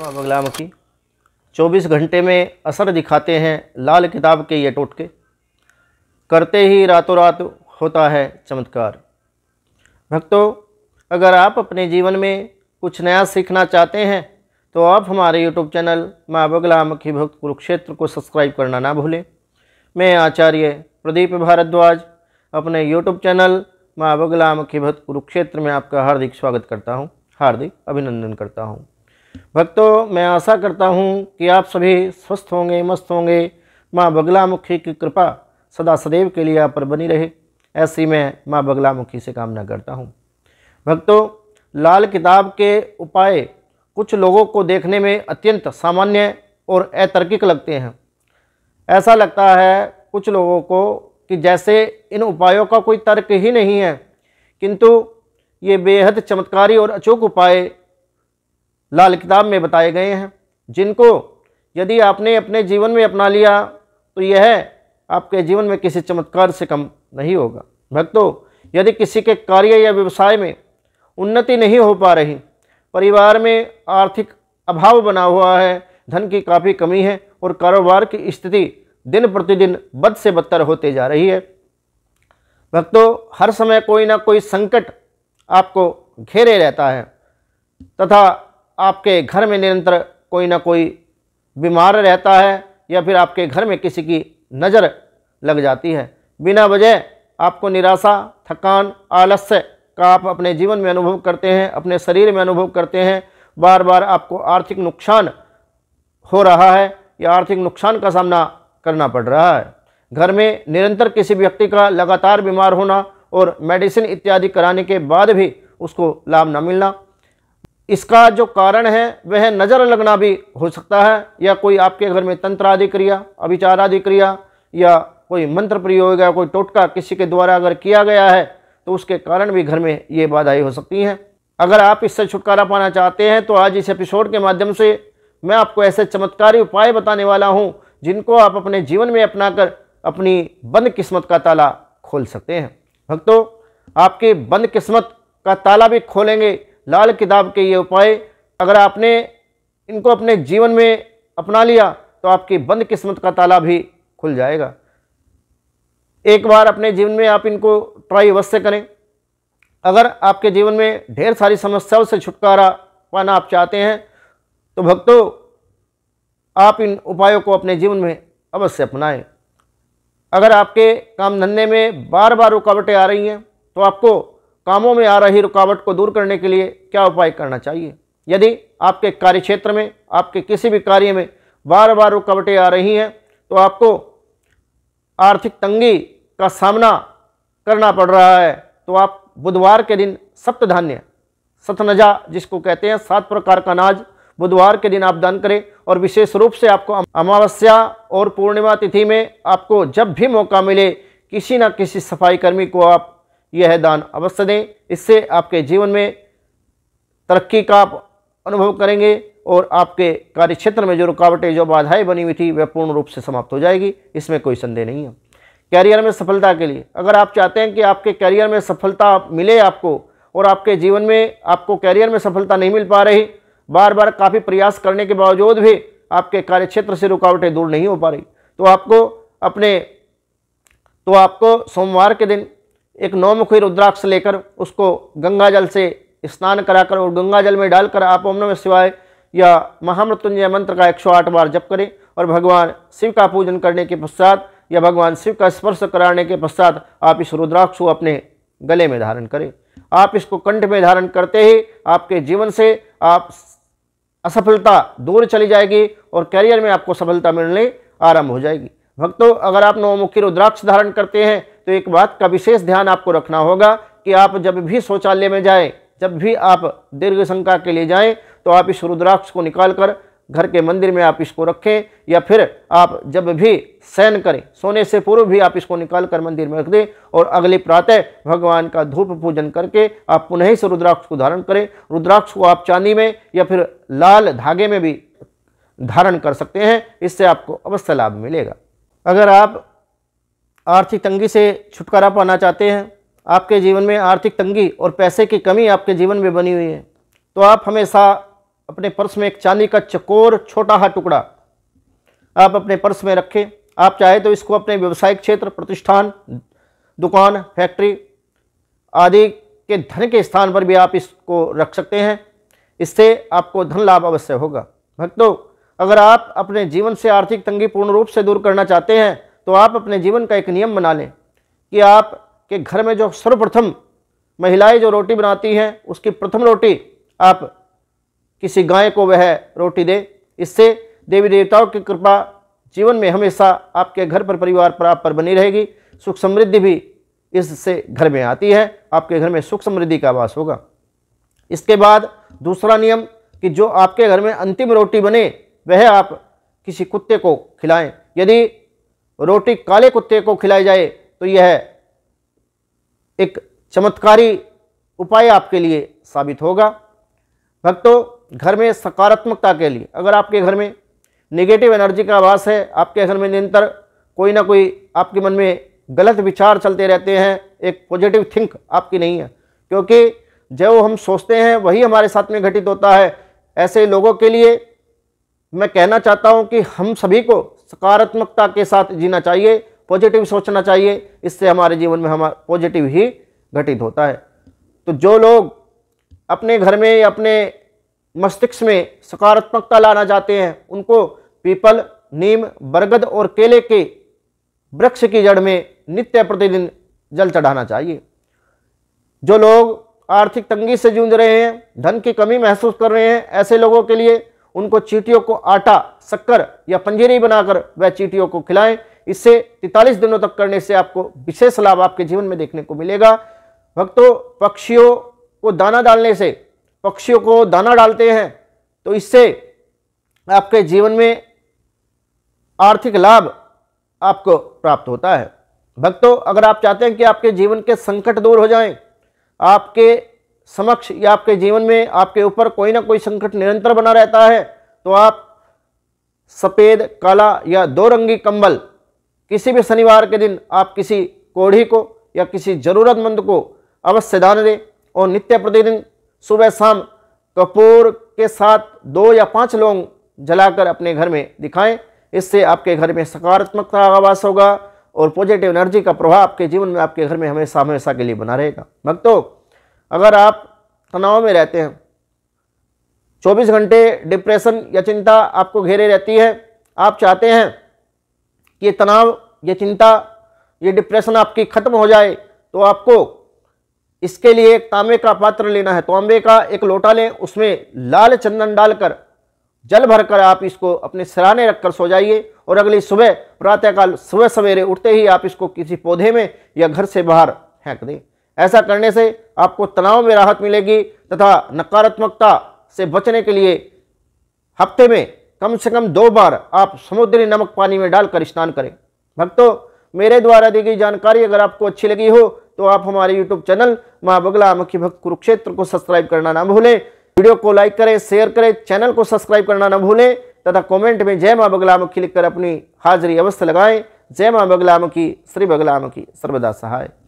माँ बगला मक्खी चौबीस घंटे में असर दिखाते हैं लाल किताब के ये टोटके करते ही रातों रात होता है चमत्कार भक्तों अगर आप अपने जीवन में कुछ नया सीखना चाहते हैं तो आप हमारे यूट्यूब चैनल माँ बगलामुखी भक्त कुरुक्षेत्र को सब्सक्राइब करना ना भूलें मैं आचार्य प्रदीप भारद्वाज अपने यूट्यूब चैनल माँ बगलामुखी भक्त कुरुक्षेत्र में आपका हार्दिक स्वागत करता हूँ हार्दिक अभिनंदन करता हूँ भक्तों मैं आशा करता हूँ कि आप सभी स्वस्थ होंगे मस्त होंगे माँ बगलामुखी की कृपा सदा सदैव के लिए आप पर बनी रहे ऐसी मैं माँ बगलामुखी से कामना करता हूँ भक्तों लाल किताब के उपाय कुछ लोगों को देखने में अत्यंत सामान्य और अतर्किक लगते हैं ऐसा लगता है कुछ लोगों को कि जैसे इन उपायों का कोई तर्क ही नहीं है किंतु ये बेहद चमत्कारी और अचूक उपाय लाल किताब में बताए गए हैं जिनको यदि आपने अपने जीवन में अपना लिया तो यह आपके जीवन में किसी चमत्कार से कम नहीं होगा भक्तों यदि किसी के कार्य या व्यवसाय में उन्नति नहीं हो पा रही परिवार में आर्थिक अभाव बना हुआ है धन की काफ़ी कमी है और कारोबार की स्थिति दिन प्रतिदिन बद से बदतर होते जा रही है भक्तों हर समय कोई ना कोई संकट आपको घेरे रहता है तथा आपके घर में निरंतर कोई ना कोई बीमार रहता है या फिर आपके घर में किसी की नज़र लग जाती है बिना वजह आपको निराशा थकान आलस्य का आप अपने जीवन में अनुभव करते हैं अपने शरीर में अनुभव करते हैं बार बार आपको आर्थिक नुकसान हो रहा है या आर्थिक नुकसान का सामना करना पड़ रहा है घर में निरंतर किसी व्यक्ति का लगातार बीमार होना और मेडिसिन इत्यादि कराने के बाद भी उसको लाभ न मिलना इसका जो कारण है वह नज़र लगना भी हो सकता है या कोई आपके घर में तंत्र आदि क्रिया अभिचार आदि क्रिया या कोई मंत्र प्रयोग या कोई टोटका किसी के द्वारा अगर किया गया है तो उसके कारण भी घर में ये बाधाएँ हो सकती हैं अगर आप इससे छुटकारा पाना चाहते हैं तो आज इस एपिसोड के माध्यम से मैं आपको ऐसे चमत्कारी उपाय बताने वाला हूँ जिनको आप अपने जीवन में अपनाकर अपनी बंद किस्मत का ताला खोल सकते हैं भक्तों आपकी बंद किस्मत का ताला भी खोलेंगे लाल किताब के ये उपाय अगर आपने इनको अपने जीवन में अपना लिया तो आपकी बंद किस्मत का ताला भी खुल जाएगा एक बार अपने जीवन में आप इनको ट्राई अवश्य करें अगर आपके जीवन में ढेर सारी समस्याओं से छुटकारा पाना आप चाहते हैं तो भक्तों आप इन उपायों को अपने जीवन में अवश्य अपनाएं अगर आपके काम धंधे में बार बार रुकावटें आ रही हैं तो आपको कामों में आ रही रुकावट को दूर करने के लिए क्या उपाय करना चाहिए यदि आपके कार्य क्षेत्र में आपके किसी भी कार्य में बार बार रुकावटें आ रही हैं तो आपको आर्थिक तंगी का सामना करना पड़ रहा है तो आप बुधवार के दिन सप्तधान्य सतनजा जिसको कहते हैं सात प्रकार का अनाज बुधवार के दिन आप दान करें और विशेष रूप से आपको अमावस्या और पूर्णिमा तिथि में आपको जब भी मौका मिले किसी न किसी सफाई कर्मी को आप यह दान अवश्य दें इससे आपके जीवन में तरक्की का आप अनुभव करेंगे और आपके कार्यक्षेत्र में जो रुकावटें जो बाधाएं बनी हुई थी वह पूर्ण रूप से समाप्त हो जाएगी इसमें कोई संदेह नहीं है कैरियर में सफलता के लिए अगर आप चाहते हैं कि आपके कैरियर में सफलता मिले आपको और आपके जीवन में आपको कैरियर में सफलता नहीं मिल पा रही बार बार काफ़ी प्रयास करने के बावजूद भी आपके कार्यक्षेत्र से रुकावटें दूर नहीं हो पा रही तो आपको अपने तो आपको सोमवार के दिन एक नौमुखी रुद्राक्ष लेकर उसको गंगा जल से स्नान कराकर और गंगा जल में डालकर आप ओम नमः शिवाय या महामृत्युंजय मंत्र का 108 बार जप करें और भगवान शिव का पूजन करने के पश्चात या भगवान शिव का स्पर्श कराने के पश्चात आप इस रुद्राक्ष को अपने गले में धारण करें आप इसको कंठ में धारण करते ही आपके जीवन से आप असफलता दूर चली जाएगी और कैरियर में आपको सफलता मिलने आरंभ हो जाएगी भक्तों अगर आप नौमुखी रुद्राक्ष धारण करते हैं तो एक बात का विशेष ध्यान आपको रखना होगा कि आप जब भी शौचालय में जाएं जब भी आप दीर्घ शंका के लिए जाएं तो आप इस रुद्राक्ष को निकाल कर घर के मंदिर में आप इसको रखें या फिर आप जब भी शयन करें सोने से पूर्व भी आप इसको निकाल कर मंदिर में रख दें और अगले प्रातः भगवान का धूप पूजन करके आप पुनः इस रुद्राक्ष को धारण करें रुद्राक्ष को आप चांदी में या फिर लाल धागे में भी धारण कर सकते हैं इससे आपको अवश्य लाभ मिलेगा अगर आप आर्थिक तंगी से छुटकारा पाना चाहते हैं आपके जीवन में आर्थिक तंगी और पैसे की कमी आपके जीवन में बनी हुई है तो आप हमेशा अपने पर्स में एक चांदी का चकोर छोटा हा टुकड़ा आप अपने पर्स में रखें आप चाहे तो इसको अपने व्यवसायिक क्षेत्र प्रतिष्ठान दुकान फैक्ट्री आदि के धन के स्थान पर भी आप इसको रख सकते हैं इससे आपको धन लाभ अवश्य होगा भक्तों अगर आप अपने जीवन से आर्थिक तंगी पूर्ण रूप से दूर करना चाहते हैं तो आप अपने जीवन का एक नियम बना लें कि आप के घर में जो सर्वप्रथम महिलाएं जो रोटी बनाती हैं उसकी प्रथम रोटी आप किसी गाय को वह रोटी दें इससे देवी देवताओं की कृपा जीवन में हमेशा आपके घर पर परिवार पर आप पर बनी रहेगी सुख समृद्धि भी इससे घर में आती है आपके घर में सुख समृद्धि का आवास होगा इसके बाद दूसरा नियम कि जो आपके घर में अंतिम रोटी बने वह आप किसी कुत्ते को खिलाएं यदि रोटी काले कुत्ते को खिलाई जाए तो यह एक चमत्कारी उपाय आपके लिए साबित होगा भक्तों घर में सकारात्मकता के लिए अगर आपके घर में नेगेटिव एनर्जी का आभास है आपके घर में निरंतर कोई ना कोई आपके मन में गलत विचार चलते रहते हैं एक पॉजिटिव थिंक आपकी नहीं है क्योंकि जो हम सोचते हैं वही हमारे साथ में घटित होता है ऐसे लोगों के लिए मैं कहना चाहता हूं कि हम सभी को सकारात्मकता के साथ जीना चाहिए पॉजिटिव सोचना चाहिए इससे हमारे जीवन में हमारा पॉजिटिव ही घटित होता है तो जो लोग अपने घर में या अपने मस्तिष्क में सकारात्मकता लाना चाहते हैं उनको पीपल नीम बरगद और केले के वृक्ष की जड़ में नित्य प्रतिदिन जल चढ़ाना चाहिए जो लोग आर्थिक तंगी से जूझ रहे हैं धन की कमी महसूस कर रहे हैं ऐसे लोगों के लिए उनको चीटियों को आटा शक्कर या पंजीरी बनाकर वह चीटियों को खिलाएं इससे 43 दिनों तक करने से आपको विशेष लाभ आपके जीवन में देखने को मिलेगा भक्तों पक्षियों को दाना डालने से पक्षियों को दाना डालते हैं तो इससे आपके जीवन में आर्थिक लाभ आपको प्राप्त होता है भक्तों अगर आप चाहते हैं कि आपके जीवन के संकट दूर हो जाएं, आपके समक्ष या आपके जीवन में आपके ऊपर कोई ना कोई संकट निरंतर बना रहता है तो आप सफ़ेद काला या दो रंगी कंबल किसी भी शनिवार के दिन आप किसी कोढ़ी को या किसी ज़रूरतमंद को अवश्य दान दें और नित्य प्रतिदिन सुबह शाम कपूर के साथ दो या पाँच लौंग जलाकर अपने घर में दिखाएं इससे आपके घर में सकारात्मकता आवास होगा और पॉजिटिव एनर्जी का प्रभाव आपके जीवन में आपके घर में हमेशा हमेशा के लिए बना रहेगा भक्तों अगर आप तनाव में रहते हैं 24 घंटे डिप्रेशन या चिंता आपको घेरे रहती है आप चाहते हैं कि तनाव ये चिंता ये डिप्रेशन आपकी ख़त्म हो जाए तो आपको इसके लिए एक तांबे का पात्र लेना है तांबे का एक लोटा लें उसमें लाल चंदन डालकर जल भरकर आप इसको अपने सराहने रखकर सो जाइए और अगली सुबह प्रातःकाल सुबह सवेरे उठते ही आप इसको किसी पौधे में या घर से बाहर फेंक दें ऐसा करने से आपको तनाव में राहत मिलेगी तथा नकारात्मकता से बचने के लिए हफ्ते में कम से कम दो बार आप समुद्री नमक पानी में डालकर स्नान करें भक्तों मेरे द्वारा दी गई जानकारी अगर आपको अच्छी लगी हो तो आप हमारे यूट्यूब चैनल माँ बगला मुखी भक्त कुरुक्षेत्र को सब्सक्राइब करना ना भूलें वीडियो को लाइक करें शेयर करें चैनल को सब्सक्राइब करना ना भूलें तथा कमेंट में जय माँ बगलामुखी लिखकर अपनी हाजिरी अवश्य लगाएं जय माँ बगलामुखी श्री बगलामुखी सर्वदा सहाय